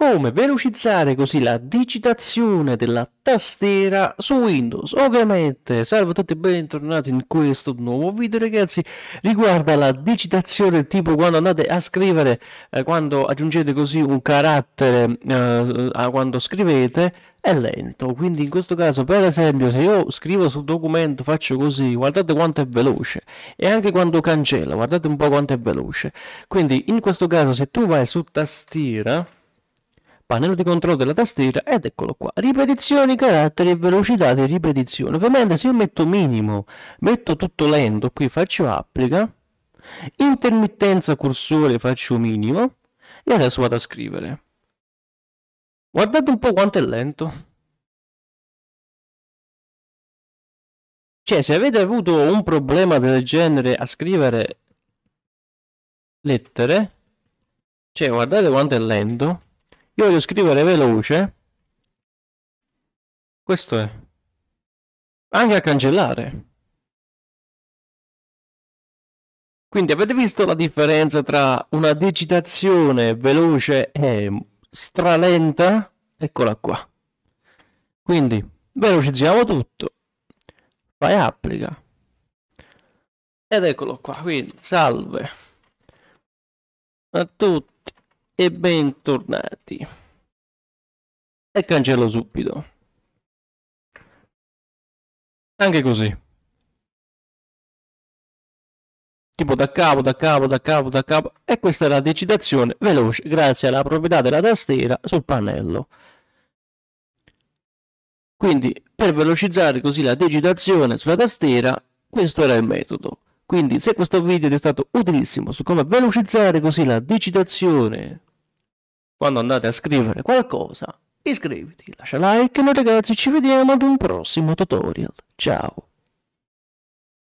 come velocizzare così la digitazione della tastiera su Windows. Ovviamente, salve a tutti e bentornati in questo nuovo video ragazzi, riguarda la digitazione tipo quando andate a scrivere, eh, quando aggiungete così un carattere eh, a quando scrivete, è lento, quindi in questo caso per esempio se io scrivo sul documento faccio così, guardate quanto è veloce e anche quando cancella, guardate un po' quanto è veloce quindi in questo caso se tu vai su tastiera pannello di controllo della tastiera ed eccolo qua ripetizioni caratteri e velocità di ripetizione ovviamente se io metto minimo metto tutto lento qui faccio applica intermittenza cursore faccio minimo e adesso vado a scrivere guardate un po' quanto è lento cioè se avete avuto un problema del genere a scrivere lettere cioè guardate quanto è lento io voglio scrivere veloce. Questo è. Anche a cancellare. Quindi avete visto la differenza tra una digitazione veloce e stralenta? Eccola qua. Quindi velocizziamo tutto. Fai applica. Ed eccolo qua, quindi salve a tutti e bentornati. E cancello subito. Anche così. Tipo da capo, da capo, da capo, da capo. E questa è la decitazione veloce grazie alla proprietà della tastiera sul pannello. Quindi per velocizzare così la digitazione sulla tastiera, questo era il metodo. Quindi se questo video ti è stato utilissimo su come velocizzare così la digitazione quando andate a scrivere qualcosa, iscriviti, lascia like e noi ragazzi ci vediamo ad un prossimo tutorial. Ciao!